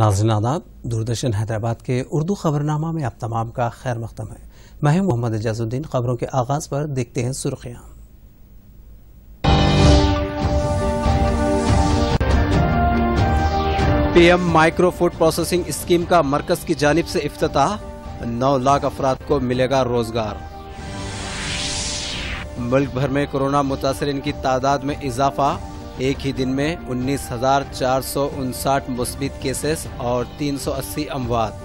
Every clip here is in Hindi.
नाजन आदाब दूरदर्शन हैदराबाद के उर्दू खबरनामा में आप तमाम का खैर मकदम है मैं मोहम्मद एजाजुद्दीन खबरों के आगाज़ पर देखते हैं सुर्खियाँ PM micro food processing scheme का मरकज की जानब से अफ्त नौ लाख अफराद को मिलेगा रोजगार मुल्क भर में कोरोना मुतासरीन की तादाद में इजाफा एक ही दिन में उन्नीस हजार चार सौ उनसाठ मुस्बित केसेस और अस्सी अमवात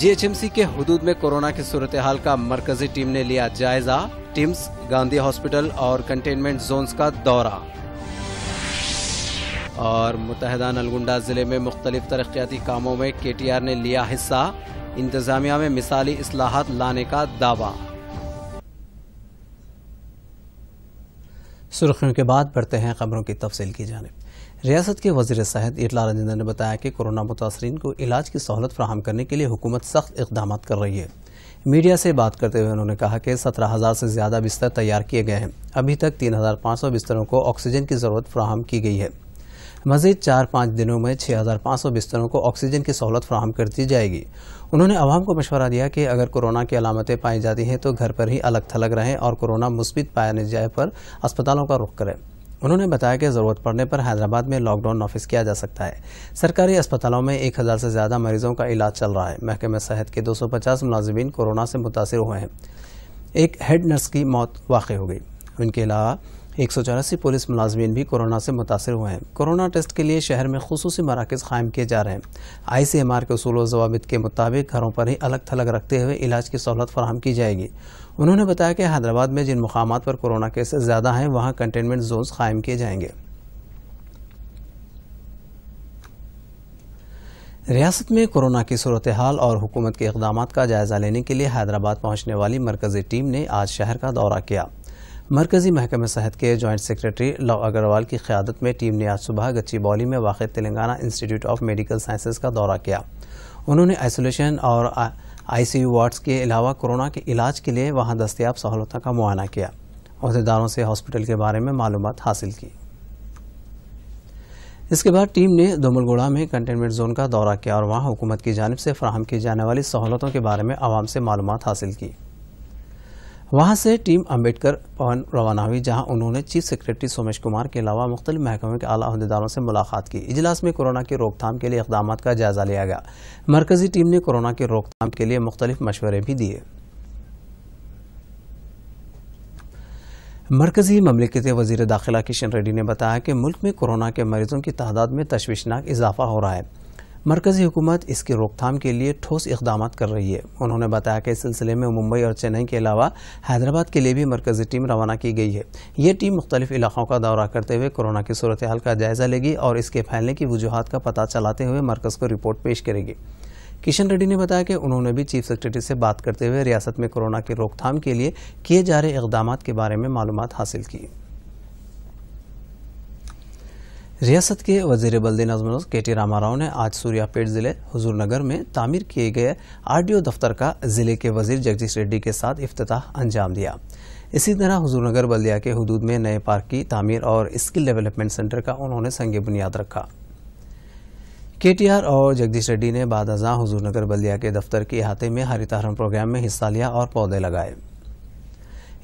जीएचएमसी के हदूद में कोरोना की सूरत हाल का मरकजी टीम ने लिया जायजा टिम्स गांधी हॉस्पिटल और कंटेनमेंट जोन्स का दौरा और मुतहदा नलगुंडा ज़िले में मुख्तलिफ तरक्याती कामों में के टी आर ने लिया हिस्सा इंतज़ामिया में मिसाली असलाहत लाने का दावा सुर्खियों के बाद बढ़ते हैं खबरों की तफसील की जानब रियासत के वजीर साहद इटला राजेंद्र ने बताया कि कोरोना मुतासरीन को इलाज की सहूलत फ्राहम करने के लिए हुकूमत सख्त इकदाम कर रही है मीडिया से बात करते हुए उन्होंने कहा कि सत्रह हज़ार से ज़्यादा बिस्तर तैयार किए गए हैं अभी तक तीन हज़ार पाँच सौ बिस्तरों को ऑक्सीजन की ज़रूरत फ्राहम की गई है मजीद चार पाँच दिनों में छः हज़ार पाँच सौ बिस्तरों को ऑक्सीजन की सहूलत फ्राहम कर दी जाएगी उन्होंने आवाम को मशवरा दिया कि अगर कोरोना की अलामतें पाई जाती हैं तो घर पर ही अलग थलग रहें और कोरोना मुस्बित पाए जाए पर अस्पतालों का रुख करें उन्होंने बताया कि ज़रूरत पड़ने पर हैदराबाद में लॉकडाउन नाफिज किया जा सकता है सरकारी अस्पतालों में एक हज़ार से ज़्यादा मरीजों का इलाज चल रहा है महकमे सेहत के 250 मुलाजमीन कोरोना से मुतासर हुए हैं एक हेड नर्स की मौत वाक़ हो गई उनके अलावा एक पुलिस मुलाजमी भी कोरोना से मुतासर हुए हैं कोरोना टेस्ट के लिए शहर में खसूस मराकज कायम किए जा रहे हैं आई सी एम आर के असूल जवाबित के मुताबिक घरों पर ही अलग थलग रखते हुए इलाज की सहूलत फराम की जाएगी उन्होंने बताया कि हैदराबाद में जिन मकाम पर कोरोना केसेस ज़्यादा हैं वहाँ कंटेनमेंट जोन कायम किए जाएंगे रियासत में कोरोना की सूरत हाल और हुकूमत के इकदाम का जायज़ा लेने के लिए हैदराबाद पहुँचने वाली मरकज़ी टीम ने आज शहर का दौरा किया मरकजी महकमे सेहत के जॉइंट सेक्रेटरी लव अग्रवाल की क्यादत में टीम ने आज सुबह गच्ची बौली में वाक़ Telangana Institute of Medical Sciences का दौरा किया उन्होंने आइसोलेशन और आईसीयू वार्ड्स के अलावा कोरोना के इलाज के लिए वहाँ दस्तियाब सहूलतों का मुआयना किया अहदेदारों से हॉस्पिटल के बारे में मालूम हासिल की इसके बाद टीम ने दोमलगुड़ा में कंटेनमेंट जोन का दौरा किया और वहाँ हुकूमत की जानब से फ्राहम की जाने वाली सहूलतों के बारे में आवाम से मालूम हासिल की वहां से टीम अम्बेडकर भवन रवाना हुई जहां उन्होंने चीफ सेक्रेटरी सोमेश कुमार के अलावा मुख्तलि महकमे के अला अहदेदारों से मुलाकात की इजलास में कोरोना की रोकथाम के लिए इकदाम का जायजा लिया गया मरकजी टीम ने कोरोना की रोकथाम के लिए मुख्तलिफ मशवरे भी दिए मरकजी ममलिकत वजीर दाखिला किशन रेड्डी ने बताया कि मुल्क में कोरोना के मरीजों की तादाद में तशवीशनाक इजाफा हो रहा है मरकज़ी हुकूमत इसकी रोकथाम के लिए ठोस इकदाम कर रही है उन्होंने बताया कि इस सिलसिले में मुंबई और चेन्नई के अलावा हैदराबाद के लिए भी मरकज़ी टीम रवाना की गई है यह टीम मुख्तलिफ इलाकों का दौरा करते हुए कोरोना की सूरत हाल का जायज़ा लेगी और इसके फैलने की वजूहत का पता चलाते हुए मरकज़ को रिपोर्ट पेश करेगी किशन रेड्डी ने बताया कि उन्होंने भी चीफ सेक्रेटरी से बात करते हुए रियासत में कोरोना की रोकथाम के लिए किए जा रहे इकदाम के बारे में मालूम हासिल की रियासत के वजीर बल्दी नजम के टी रामा राव ने आज सूर्यापेट ज़िले हजूरनगर में तामीर किए गए आर डी ओ दफ्तर का ज़िले के वजीर जगदीश रेड्डी के साथ अफ्ताह अंजाम दिया इसी तरह हजूरनगर बल्दिया के हदूद में नए पार्क की तामीर और स्किल डेवलपमेंट सेंटर का उन्होंने संग बुनियाद रखा के टी आर और जगदीश रेड्डी ने बाद हजूरनगर बल्दिया के दफ्तर के अहाते में हरित प्रोग्राम में हिस्सा लिया और पौधे लगाए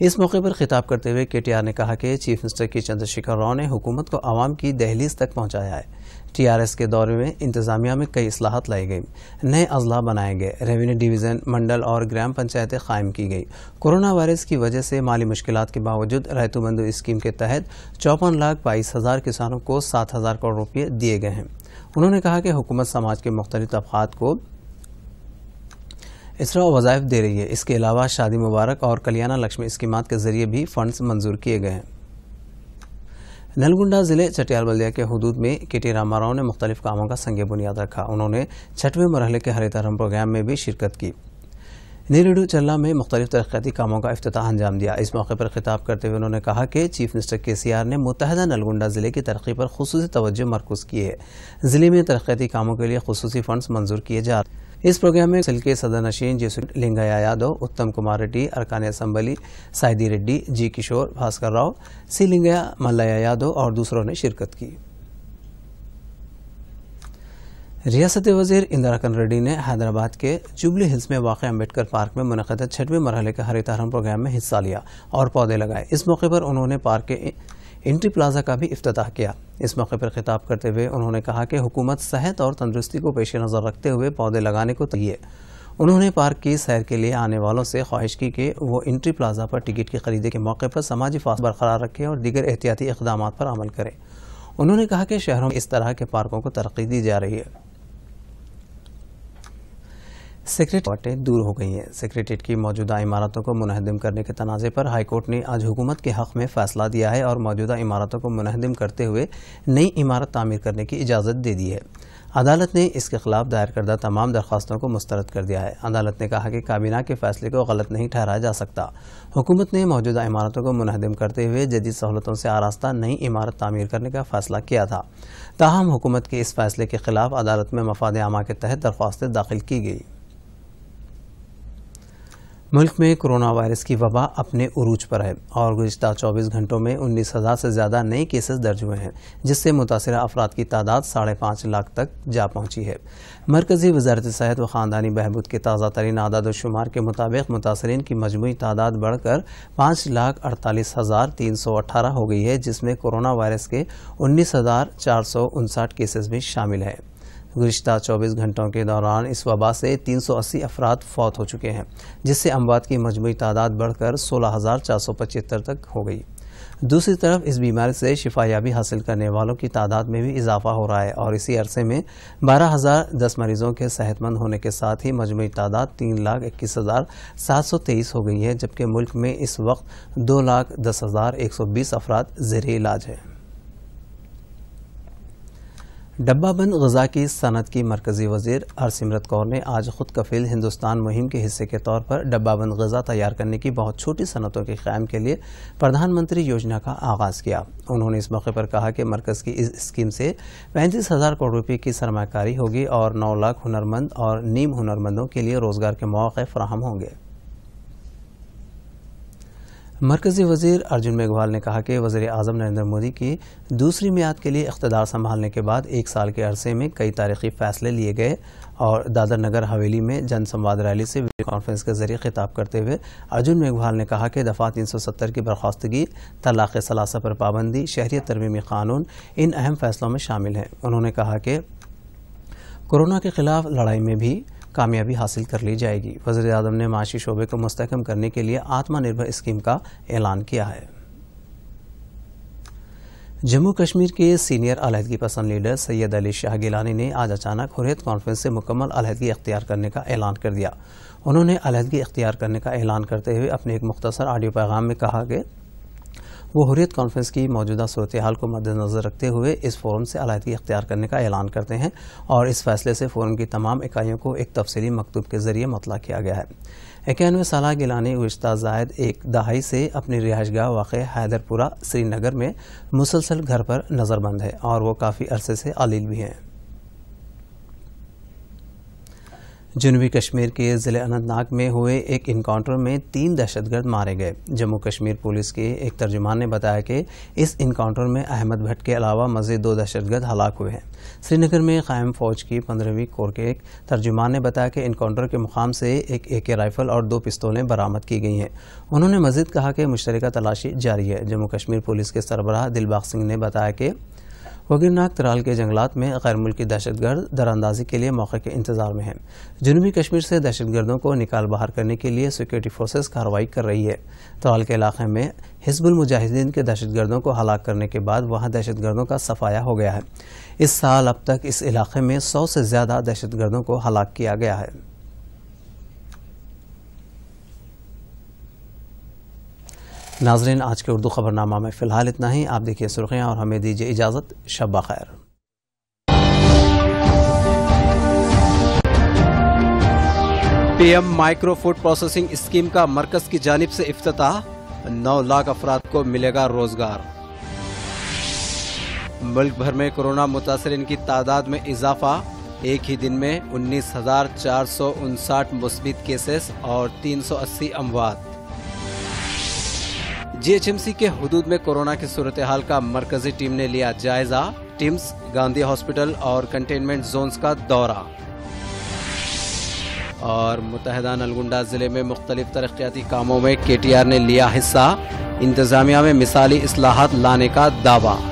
इस मौके पर खिताब करते हुए के ने कहा कि चीफ मिनिस्टर के चंद्रशेखर राव ने हुकूमत को आवाम की दहलीज तक पहुँचाया है टीआरएस के दौरे में इंतजामिया में कई असलाहत लाई गई नए अजला बनाए गए रेवेन्यू डिवीज़न मंडल और ग्राम पंचायतें कायम की गई कोरोना वायरस की वजह से माली मुश्किल के बावजूद रहतुमंदो स्कीम के तहत चौपन लाख बाईस हज़ार किसानों को सात हज़ार करोड़ रुपये दिए गए हैं उन्होंने कहा कि हुकूमत समाज के मुख्तलि तबक़ात को इसरा वज़ायफ दे रही है इसके अलावा शादी मुबारक और कल्याणा लक्ष्मी स्कीमात के जरिए भी फंड्स मंजूर किए गए हैं नलगुंडा ज़िले चटियाल बल्दिया के हदूद में के टी रामाराव ने मुख्तलिफ कामों का संग बुनियाद रखा उन्होंने छठवें मरहले के हरितारम प्रोग्राम में भी शिरकत की नीरडू चल्ला में मुख्तलिफ तरक्याती कामों का अफ्ताह अंजाम दिया इस मौके पर खिताब करते हुए उन्होंने कहा कि चीफ मिनिस्टर के सी आर ने मुतहदा नलगुंडा ज़िले की तरक्की पर खसूस तोज्जो मरकूज़ की है ज़िले में तरक्याती कामों के लिए खसूसी फ़ंड मंजूर किए जा रहे इस प्रोग्राम में सिल के सदर नशीन जयसुख लिंगया यादव उत्तम कुमार रेड्डी अरकान असम्बली साइदी रेड्डी जी किशोर भास्कर राव सी लिंगया मल्लाया यादव और दूसरों ने शिरकत की रियासत वजीर इंदिरा कन रेड्डी ने हैदराबाद के जुबली हिल्स में वाक़ अम्बेडकर पार्क में मुनद छठवें मरहले के हरित हरम प्रोग्राम में हिस्सा लिया और पौधे लगाए इस मौके पर उन्होंने पार्क के इंट्री प्लाजा का भी अफ्ताह किया इस मौके पर खिताब करते हुए उन्होंने कहा कि हुकूमत सेहत और तंदरुस्ती को पेश नज़र रखते हुए पौधे लगाने को तैयार उन्होंने पार्क की सैर के लिए आने वालों से ख्वाहिश की कि वो इंट्री प्लाजा पर टिकट की खरीदी के मौके पर समाजी फासला बरकरार रखें और दीगर एहतियाती इकदाम पर अमल करें उन्होंने कहा कि शहरों में इस तरह के पार्कों को तरक्की दी जा रही है सेक्रेटेट दूर हो गई हैं सेक्रेटेट की मौजूदा इमारतों को मुनहदम करने के तनाज़े पर हाईकोर्ट ने आज हुकूमत के हक़ में फ़ैसला दिया है और मौजूदा इमारतों को मुनहदम करते हुए नई इमारत तामीर करने की इजाज़त दे दी है अदालत ने इसके खिलाफ दायर करदा तमाम दरख्वास्तों को मुस्तरद कर दिया है अदालत ने कहा कि काबीना के फैसले को गलत नहीं ठहराया जा सकता हुकूमत ने मौजूदा इमारतों को मुनहदम करते हुए जदीद सहूलतों से आरास्ता नई इमारत तामीर करने का फैसला किया था ताहम हुकूमत के इस फैसले के खिलाफ अदालत में मफाद आमा के तहत दरख्वास्तें दाखिल की गई मुल्क में कोरोना वायरस की वबा अपने उरूज पर है और गुज्त 24 घंटों में उन्नीस हज़ार से ज़्यादा नए केसेस दर्ज हुए हैं जिससे मुतासर अफराद की तादाद साढ़े पाँच लाख तक जा पहुंची है मरकज़ी वजारत सेहत व ख़ानदानी बहबूद के ताज़ा तरीन आदाद शुमार के मुताबिक मुतासरीन की मजमू तादाद बढ़कर पाँच लाख अड़तालीस हज़ार तीन सौ अट्ठारह हो गई है जिसमें कोरोना वायरस के उन्नीस हज़ार चार सौ उनसठ केसेस भी शामिल हैं गुज्त 24 घंटों के दौरान इस वबा से 380 अफराद फौत हो चुके हैं जिससे अमवात की मजमू तादाद बढ़कर सोलह तक हो गई दूसरी तरफ इस बीमारी से शिफायाबी हासिल करने वालों की तादाद में भी इजाफा हो रहा है और इसी अरसे में बारह हज़ार दस मरीजों के सेहतमंद होने के साथ ही मजमू तादाद तीन लाख इक्कीस हज़ार सात सौ तेईस हो गई है जबकि मुल्क में इस वक्त दो लाख दस हज़ार एक सौ बीस अफराद जेर इलाज हैं डब्बा बंद गजा की सनत की मरकज़ी वजीर हरसिमरत कौर ने आज खुद कफील हिंदुस्तान मुहिम के हिस्से के तौर पर डब्बा बंद गजा तैयार करने की बहुत छोटी सनतों के क़्याम के लिए प्रधानमंत्री योजना का आगाज़ किया उन्होंने इस मौके पर कहा कि मरकज़ की इस स्कीम से पैंतीस हज़ार करोड़ रुपये की सरमाकारी होगी और नौ लाख हुनरमंद और नीम हुनरमंदों के लिए रोज़गार के मौके फ्राहम होंगे मरकज़ी वजीर अर्जुन मेघवाल ने कहा कि वजीर अजम नरेंद्र मोदी की दूसरी मियाद के लिए इकतदार संभालने के बाद एक साल के अरसे में कई तारीखी फैसले लिए गए और दादर नगर हवेली में जन संवाद रैली से वीडियो कॉन्फ्रेंस के जरिए खिताब करते हुए अर्जुन मेघवाल ने कहा कि दफ़ा तीन सौ सत्तर की बर्खास्तगी तलाक़ सलासा पर पाबंदी शहरी तरमीमी कानून इन अहम फैसलों में शामिल हैं उन्होंने कहा कि कोरोना के ख़िलाफ़ लड़ाई में भी कामयाबी हासिल कर ली जाएगी वजर अजम ने माशी शोबे को मस्तकम करने के लिए आत्मनिर्भर स्कीम का ऐलान किया है जम्मू कश्मीर के सीनियर अलहदगी पसंद लीडर सैयद अली शाह गिलानी ने आज अचानक हुरियत कॉन्फ्रेंस से मुकम्मल अलहदगी अख्तियार करने का ऐलान कर दिया उन्होंने अलहदगी अख्तियार करने का ऐलान करते हुए अपने एक मुख्तसर ऑडियो पैगाम में कहा कि वो हुरियत कॉन्फ्रेंस की मौजूदा सूरत हाल को मद्देनज़र रखते हुए इस फोरम से अलायदगी इख्तियार करने का ऐलान करते हैं और इस फैसले से फोरम की तमाम इकाइयों को एक तफसली मकतूब के ज़रिए मतला किया गया है इक्यानवे साल गिलानी गुज्तर जायद एक दहाई से अपनी रिहाइश गाह वाक़ हैदरपुरा श्रीनगर में मुसलसल घर पर नज़रबंद है और वह काफ़ी अरसे से अलील भी हैं जनूबी कश्मीर के ज़िले अनंतनाग में हुए एक इनकाउंटर में तीन दहशतगर्द मारे गए जम्मू कश्मीर पुलिस के एक तर्जुमान ने बताया कि इस इनकाउंटर में अहमद भट्ट के अलावा मजीद दो दहशतगर्द हलाक हुए हैं श्रीनगर में कायम फौज की पंद्रहवीं कोर के एक तर्जुमान ने बताया कि इनकाउंटर के मुकाम से एक ए के राइफल और दो पिस्तौलें बरामद की गई हैं उन्होंने मजीद कहा कि मुश्तरक तलाशी जारी है जम्मू कश्मीर पुलिस के सरबराह दिलबाग सिंह ने बताया कि वगीरनाग तराल के जंगलात में गैर मुल्की दहशतगर्द दरानंदाजी के लिए मौके के इंतजार में हैं जनूबी कश्मीर से दहशतगर्दों को निकाल बाहर करने के लिए सिक्योरिटी फोर्सेज कार्रवाई कर रही है तराल के इलाके में हिजबुल मुजाहिदीन के दहशतगर्दों को हलाक करने के बाद वहां दहशतगर्दों का सफाया हो गया है इस साल अब तक इस इलाके में सौ से ज़्यादा दहशतगर्दों को हलाक किया गया है नाजरन आज के उर्दू खबरनामा में फ़िलहाल इतना ही आप देखिए सुर्खियाँ और हमें दीजिए इजाज़त शब खैर PM micro food processing scheme का मरकज की जानब से अफ्ताह नौ लाख अफराद को मिलेगा रोजगार मुल्क भर में कोरोना मुतासरी की तादाद में इजाफा एक ही दिन में उन्नीस हजार चार सौ उनसाठ मुस्बित केसेस और तीन सौ अस्सी अमवात जीएचएमसी के हदूद में कोरोना की सूरत हाल का मरकजी टीम ने लिया जायजा टिम्स गांधी हॉस्पिटल और कंटेनमेंट जोन्स का दौरा और मुतहदा नलगुंडा ज़िले में मुख्तलिफ तरक्याती कामों में के टी आर ने लिया हिस्सा इंतज़ामिया में मिसाली असलाहत लाने का दावा